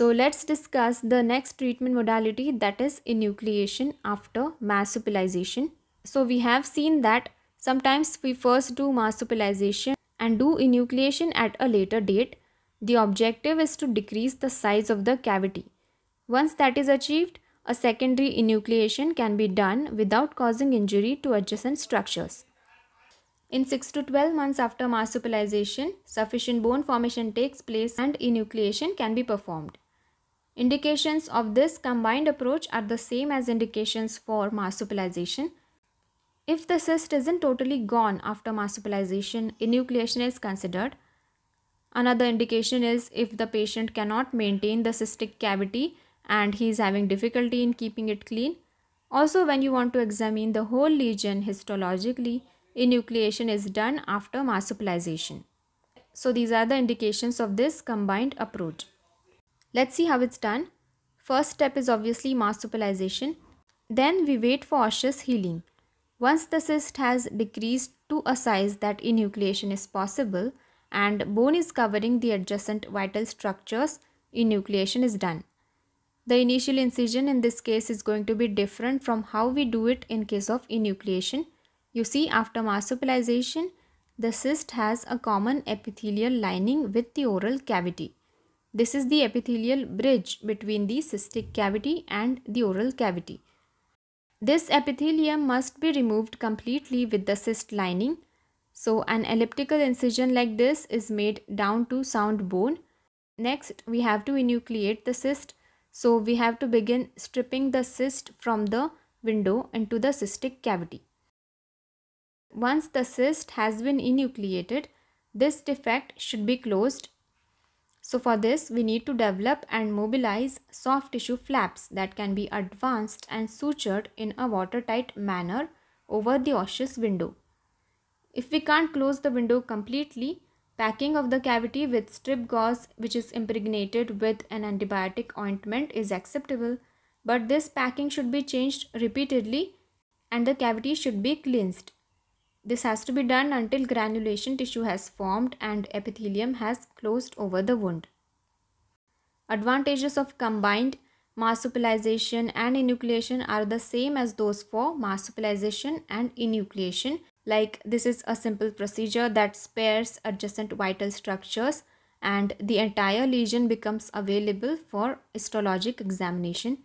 So let's discuss the next treatment modality that is enucleation after masopilization. So we have seen that sometimes we first do masopilization and do enucleation at a later date. The objective is to decrease the size of the cavity. Once that is achieved, a secondary enucleation can be done without causing injury to adjacent structures. In 6 to 12 months after marsupialization, sufficient bone formation takes place and enucleation can be performed. Indications of this combined approach are the same as indications for marsupialization. If the cyst isn't totally gone after marsupialization, enucleation is considered. Another indication is if the patient cannot maintain the cystic cavity and he is having difficulty in keeping it clean. Also, when you want to examine the whole lesion histologically, enucleation is done after marsupialization. So, these are the indications of this combined approach. Let's see how it's done. First step is obviously marsupialization. Then we wait for osseous healing. Once the cyst has decreased to a size that enucleation is possible and bone is covering the adjacent vital structures, enucleation is done. The initial incision in this case is going to be different from how we do it in case of enucleation. You see after marsupialization, the cyst has a common epithelial lining with the oral cavity. This is the epithelial bridge between the cystic cavity and the oral cavity. This epithelium must be removed completely with the cyst lining. So an elliptical incision like this is made down to sound bone. Next we have to enucleate the cyst. So we have to begin stripping the cyst from the window into the cystic cavity. Once the cyst has been enucleated, this defect should be closed so for this, we need to develop and mobilize soft tissue flaps that can be advanced and sutured in a watertight manner over the osseous window. If we can't close the window completely, packing of the cavity with strip gauze which is impregnated with an antibiotic ointment is acceptable, but this packing should be changed repeatedly and the cavity should be cleansed. This has to be done until granulation tissue has formed and epithelium has closed over the wound. Advantages of combined marsupialization and enucleation are the same as those for marsupialization and enucleation. Like this is a simple procedure that spares adjacent vital structures and the entire lesion becomes available for histologic examination.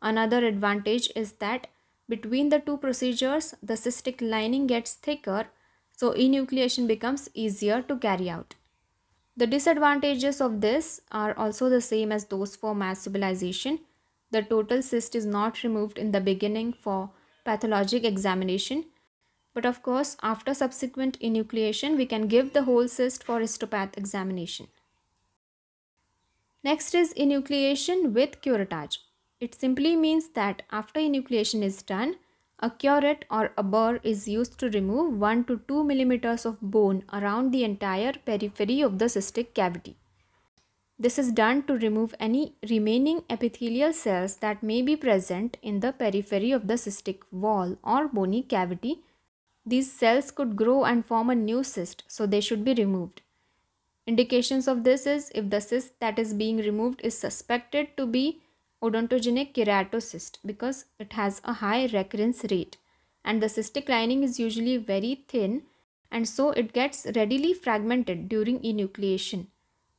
Another advantage is that between the two procedures, the cystic lining gets thicker, so enucleation becomes easier to carry out. The disadvantages of this are also the same as those for mass stabilization. The total cyst is not removed in the beginning for pathologic examination. But of course, after subsequent enucleation, we can give the whole cyst for histopath examination. Next is enucleation with curettage. It simply means that after enucleation is done, a curette or a burr is used to remove 1 to 2 millimeters of bone around the entire periphery of the cystic cavity. This is done to remove any remaining epithelial cells that may be present in the periphery of the cystic wall or bony cavity. These cells could grow and form a new cyst, so they should be removed. Indications of this is if the cyst that is being removed is suspected to be odontogenic keratocyst because it has a high recurrence rate and the cystic lining is usually very thin and so it gets readily fragmented during enucleation.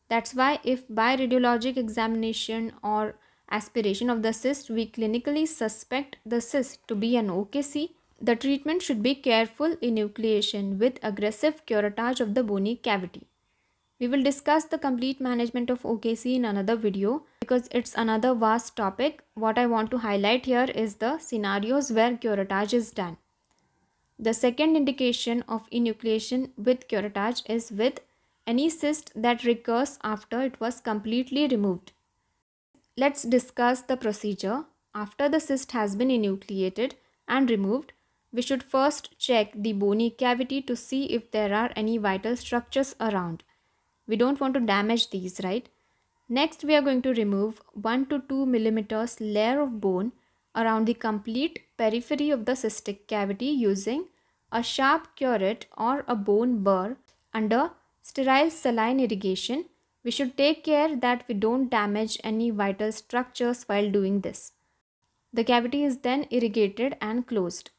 That's why if by radiologic examination or aspiration of the cyst we clinically suspect the cyst to be an OKC, the treatment should be careful enucleation with aggressive curettage of the bony cavity. We will discuss the complete management of OKC in another video because it's another vast topic. What I want to highlight here is the scenarios where curettage is done. The second indication of enucleation with curettage is with any cyst that recurs after it was completely removed. Let's discuss the procedure. After the cyst has been enucleated and removed, we should first check the bony cavity to see if there are any vital structures around. We don't want to damage these, right? Next, we are going to remove 1 to 2 millimeters layer of bone around the complete periphery of the cystic cavity using a sharp curette or a bone burr under sterile saline irrigation. We should take care that we don't damage any vital structures while doing this. The cavity is then irrigated and closed.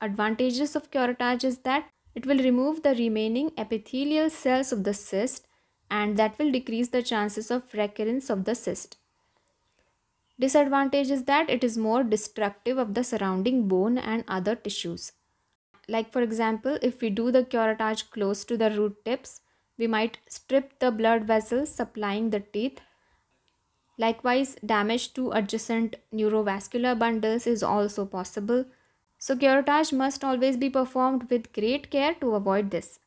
Advantages of curettage is that it will remove the remaining epithelial cells of the cyst and that will decrease the chances of recurrence of the cyst. Disadvantage is that it is more destructive of the surrounding bone and other tissues. Like for example, if we do the curettage close to the root tips, we might strip the blood vessels supplying the teeth. Likewise, damage to adjacent neurovascular bundles is also possible so curettage must always be performed with great care to avoid this.